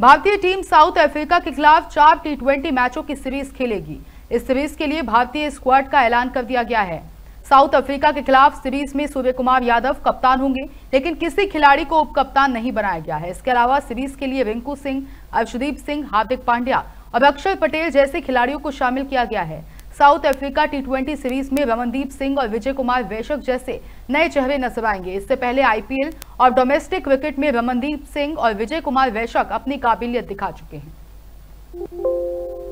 भारतीय team south Africa के खिलाफ चार टी मैचों की सीरीज खेलेगी इस सीरीज के लिए भारतीय स्क्वाड का ऐलान कर दिया गया है साउथ अफ्रीका के खिलाफ सीरीज में सूर्य कुमार यादव कप्तान होंगे लेकिन किसी खिलाड़ी को उप कप्तान नहीं बनाया गया है इसके अलावा सीरीज के लिए रिंकू सिंह अर्शदीप सिंह हार्दिक पांड्या और अक्षय पटेल जैसे खिलाड़ियों को शामिल किया गया है साउथ अफ्रीका टी सीरीज में रमनदीप सिंह और विजय कुमार वैशक जैसे नए चेहरे नजर आएंगे इससे पहले आईपीएल और डोमेस्टिक क्रिकेट में रमनदीप सिंह और विजय कुमार वैशक अपनी काबिलियत दिखा चुके हैं